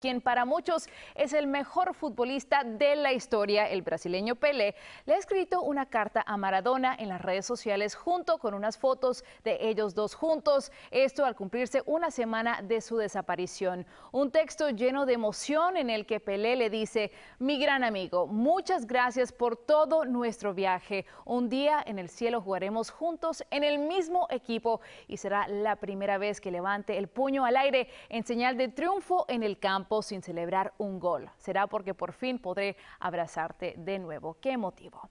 quien para muchos es el mejor futbolista de la historia, el brasileño Pelé, le ha escrito una carta a Maradona en las redes sociales junto con unas fotos de ellos dos juntos, esto al cumplirse una semana de su desaparición. Un texto lleno de emoción en el que Pelé le dice, mi gran amigo, muchas gracias por todo nuestro viaje. Un día en el cielo jugaremos juntos en el mismo equipo y será la primera vez que levante el puño al aire en señal de triunfo en el campo sin celebrar un gol. Será porque por fin podré abrazarte de nuevo. Qué motivo.